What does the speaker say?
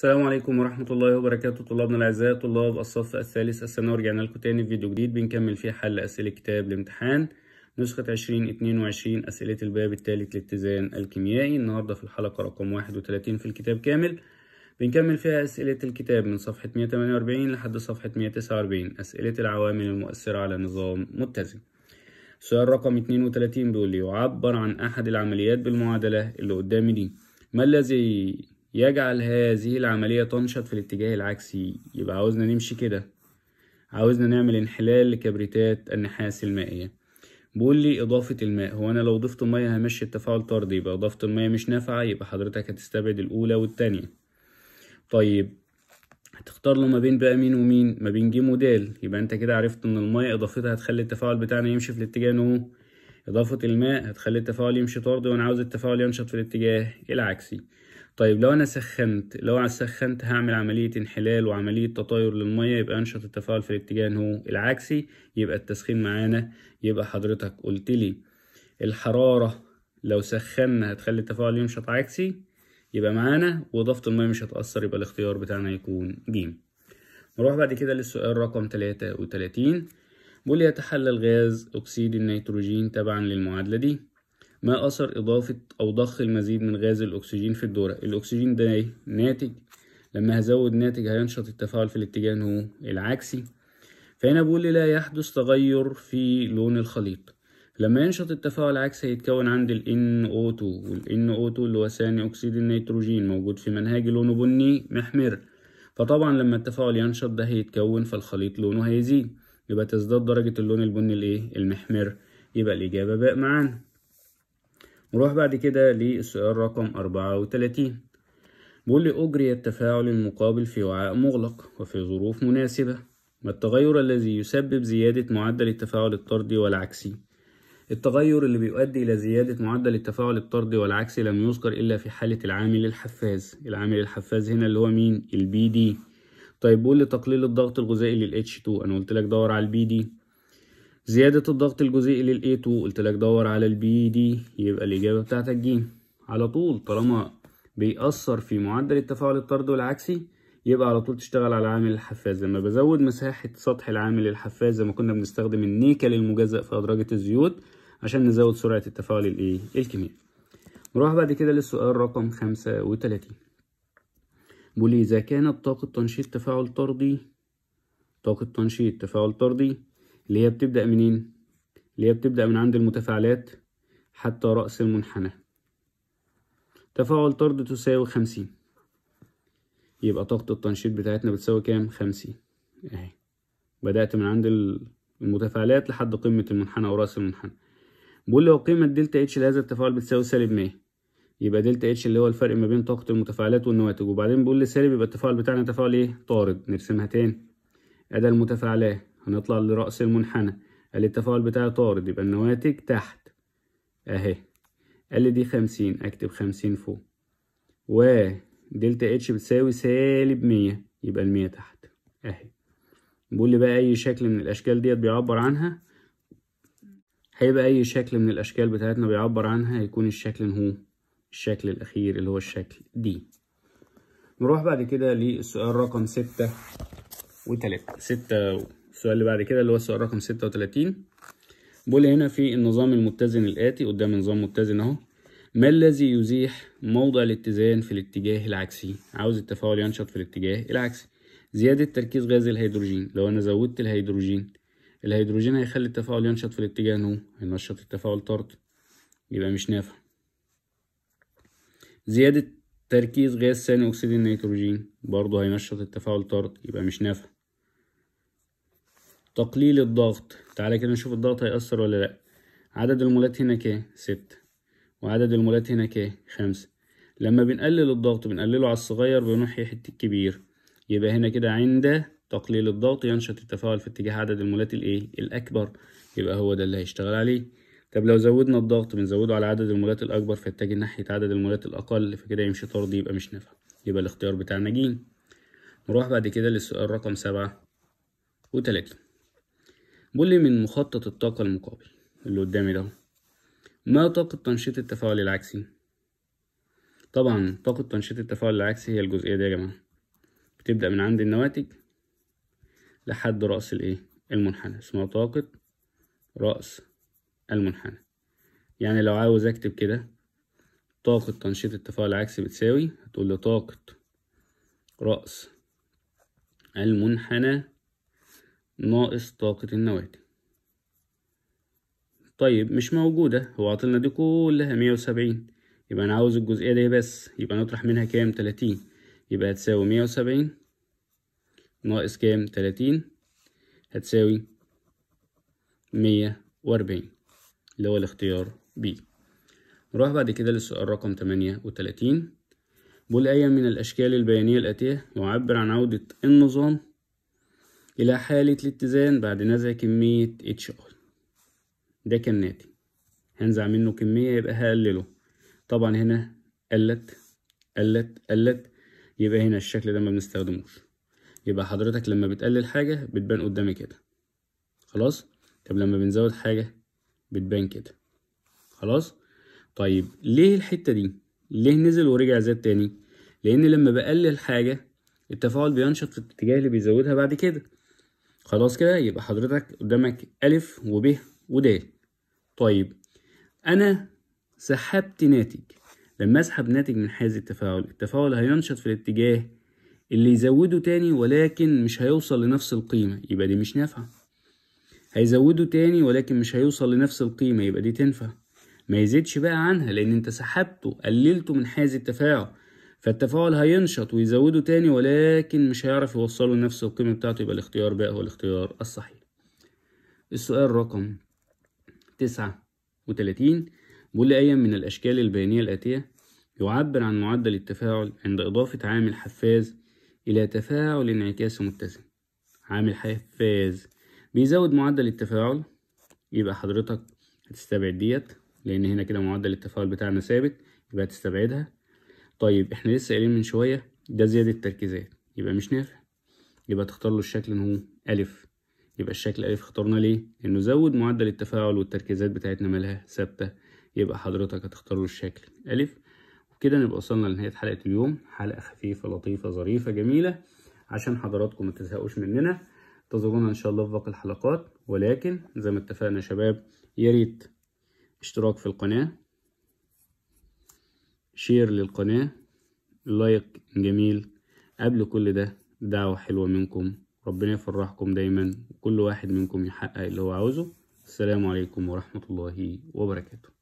السلام عليكم ورحمة الله وبركاته طلابنا الأعزاء طلاب الصف الثالث الثانوي رجعنا لكم تاني في فيديو جديد بنكمل فيه حل أسئلة كتاب الامتحان نسخة 2022 أسئلة الباب الثالث لاتزان الكيميائي النهاردة في الحلقة رقم 31 في الكتاب كامل بنكمل فيها أسئلة الكتاب من صفحة 148 لحد صفحة 149 أسئلة العوامل المؤثرة على نظام متزن السؤال رقم 32 بيقول لي يعبر عن أحد العمليات بالمعادلة اللي قدامي دي ما الذي يجعل هذه العملية تنشط في الاتجاه العكسي يبقى عاوزنا نمشي كده عاوزنا نعمل انحلال لكبريتات النحاس المائية بقول لي إضافة الماء هو أنا لو ضفت مية همشي التفاعل طردي يبقى إضافة المية مش نافعة يبقى حضرتك هتستبعد الأولى والتانية طيب هتختار له ما بين بقى مين ومين ما بين جيم ودال يبقى انت كده عرفت ان المية اضافتها هتخلي التفاعل بتاعنا يمشي في الاتجاه نو اضافة الماء هتخلي التفاعل يمشي طردي وانا عاوز التفاعل ينشط في الاتجاه العكسي طيب لو انا سخنت لو انا سخنت هعمل عملية انحلال وعملية تطاير للمية يبقى انشط التفاعل في الاتجاه هو العكسي يبقى التسخين معانا يبقى حضرتك قلت لي الحرارة لو سخنا هتخلي التفاعل ينشط عكسي يبقى معانا وضغط المية مش هتأثر يبقى الاختيار بتاعنا يكون ج نروح بعد كده للسؤال رقم تلاتة وتلاتين بيقول يتحلل غاز أكسيد النيتروجين تبعا للمعادلة دي ما أثر إضافة أو ضخ المزيد من غاز الأكسجين في الدورة الأكسجين ده إيه؟ ناتج لما هزود ناتج هينشط التفاعل في الاتجاه هو العكسي فهنا بيقول لي لا يحدث تغير في لون الخليط لما ينشط التفاعل العكسي هيتكون عند ال NO2 وال NO2 اللي هو ثاني أكسيد النيتروجين موجود في منهاج لونه بني محمر فطبعا لما التفاعل ينشط ده هيتكون فالخليط لونه هيزيد يبقى تزداد درجة اللون البني الايه المحمر يبقى الإجابة باء معانا نروح بعد كده للسؤال رقم أربعة وتلاتين بيقول لي أجري التفاعل المقابل في وعاء مغلق وفي ظروف مناسبة ما التغير الذي يسبب زيادة معدل التفاعل الطردي والعكسي التغير اللي بيؤدي إلى زيادة معدل التفاعل الطردي والعكسي لم يذكر إلا في حالة العامل الحفاز العامل الحفاز هنا اللي هو مين البي دي طيب بيقول لي تقليل الضغط الغذائي لل H2 أنا قلت لك دور على البي دي زيادة الضغط الجزيئي لل A2 قلت لك دور على ال BD يبقى الإجابة بتاعتك جيم على طول طالما بيأثر في معدل التفاعل الطردي والعكسي يبقى على طول تشتغل على عامل الحفاز لما بزود مساحة سطح العامل الحفاز زي ما كنا بنستخدم النيكل المجزأ في أدرجة الزيوت عشان نزود سرعة التفاعل الإيه الكيميائي نروح بعد كده للسؤال رقم خمسة وتلاتين بيقول إذا كانت طاقة تنشيط تفاعل طردي طاقة تنشيط تفاعل طردي اللي هي بتبدأ منين؟ اللي هي بتبدأ من عند المتفاعلات حتى رأس المنحنى تفاعل طرد تساوي خمسين يبقى طاقة التنشيط بتاعتنا بتساوي كام؟ خمسين اهي بدأت من عند المتفاعلات لحد قمة المنحنى أو رأس المنحنى بقول لي قيمة دلتا اتش لهذا التفاعل بتساوي سالب مية يبقى دلتا اتش اللي هو الفرق ما بين طاقة المتفاعلات والنواتج وبعدين بقول لي سالب يبقى التفاعل بتاعنا تفاعل ايه؟ طارد نرسمها تاني أدا المتفاعلات هنطلع لرأس المنحنى قال التفاعل بتاعي طارد يبقى النواتج تحت اهي قال لي دي خمسين اكتب خمسين فوق و دلتا اتش بتساوي سالب مية يبقى المية تحت اهي بقول لي بقى اي شكل من الاشكال ديت بيعبر عنها هيبقى اي شكل من الاشكال بتاعتنا بيعبر عنها هيكون الشكل هو الشكل الاخير اللي هو الشكل دي نروح بعد كده للسؤال رقم ستة وتلاتة ستة و... السؤال اللي بعد كده اللي هو السؤال رقم 36 بيقول هنا في النظام المتزن الآتي قدام نظام متزن أهو ما الذي يزيح موضع الاتزان في الاتجاه العكسي عاوز التفاعل ينشط في الاتجاه العكسي زيادة تركيز غاز الهيدروجين لو أنا زودت الهيدروجين الهيدروجين هيخلي التفاعل ينشط في الاتجاه نو هينشط التفاعل طرد يبقى مش نافع زيادة تركيز غاز ثاني أكسيد النيتروجين برضه هينشط التفاعل طرد يبقى مش نافع تقليل الضغط تعالى كده نشوف الضغط هيأثر ولا لأ عدد المولات هنا كام؟ ستة وعدد المولات هنا كام؟ خمسة لما بنقلل الضغط بنقلله على الصغير بنحي حتة الكبير يبقى هنا كده عند تقليل الضغط ينشط التفاعل في اتجاه عدد المولات الايه الأكبر يبقى هو ده اللي هيشتغل عليه طب لو زودنا الضغط بنزوده على عدد المولات الأكبر فيتجه ناحية عدد المولات الأقل فكده يمشي طردي يبقى مش نافع يبقى الاختيار بتاعنا جيم نروح بعد كده للسؤال رقم سبعة وتلاتين بيقول لي من مخطط الطاقة المقابل اللي قدامي ده ما طاقة تنشيط التفاعل العكسي طبعا طاقة تنشيط التفاعل العكسي هي الجزئية دي يا جماعة بتبدأ من عند النواتج لحد رأس الايه المنحنى اسمها طاقة رأس المنحنى يعني لو عاوز اكتب كده طاقة تنشيط التفاعل العكسي بتساوي هتقول لي طاقة رأس المنحنى ناقص طاقة النواة طيب مش موجودة هو عطلنا دي كلها مية وسبعين يبقى أنا عاوز الجزئية دي بس يبقى نطرح منها كام تلاتين يبقى هتساوي مية وسبعين ناقص كام تلاتين هتساوي مية وأربعين اللي هو الاختيار ب نروح بعد كده للسؤال رقم تمانية وتلاتين بقول أي من الأشكال البيانية الآتية يعبر عن عودة النظام إلى حالة الاتزان بعد نزع كمية اتش اي ده كان ناتج هنزع منه كمية يبقى هقلله طبعا هنا قلت قلت قلت يبقى هنا الشكل ده ما بنستخدموش يبقى حضرتك لما بتقلل حاجة بتبان قدامي كده خلاص طب لما بنزود حاجة بتبان كده خلاص طيب ليه الحتة دي ليه نزل ورجع زاد تاني لان لما بقلل حاجة التفاعل بينشط في الاتجاه اللي بيزودها بعد كده خلاص كده يبقى حضرتك قدامك ألف وب د طيب أنا سحبت ناتج لما أسحب ناتج من حيز التفاعل التفاعل هينشط في الاتجاه اللي يزوده تاني ولكن مش هيوصل لنفس القيمة يبقى دي مش نافعة هيزوده تاني ولكن مش هيوصل لنفس القيمة يبقى دي تنفع ما يزيدش بقى عنها لأن أنت سحبته قللته من حيز التفاعل فالتفاعل هينشط ويزوده تاني ولكن مش هيعرف يوصله لنفس القيمة بتاعته يبقى الاختيار بقى هو الاختيار الصحيح السؤال رقم تسعة وتلاتين بيقول لي أي من الأشكال البيانية الآتية يعبر عن معدل التفاعل عند إضافة عامل حفاز إلى تفاعل انعكاس متزن عامل حفاز بيزود معدل التفاعل يبقى حضرتك هتستبعد ديت لأن هنا كده معدل التفاعل بتاعنا ثابت يبقى هتستبعدها طيب احنا لسه قايلين من شوية ده زيادة تركيزات يبقى مش نافع يبقى تختار له الشكل ان هو ألف يبقى الشكل ألف اخترنا ليه؟ انه زود معدل التفاعل والتركيزات بتاعتنا مالها ثابتة يبقى حضرتك هتختار له الشكل ألف وبكده نبقى وصلنا لنهاية حلقة اليوم حلقة خفيفة لطيفة ظريفة جميلة عشان حضراتكم ما تزهقوش مننا انتظرونا إن شاء الله في باقي الحلقات ولكن زي ما اتفقنا يا شباب يا ريت اشتراك في القناة شير للقناة لايك جميل قبل كل ده دعوة حلوة منكم ربنا يفرحكم دايما وكل واحد منكم يحقق اللي هو عاوزه السلام عليكم ورحمة الله وبركاته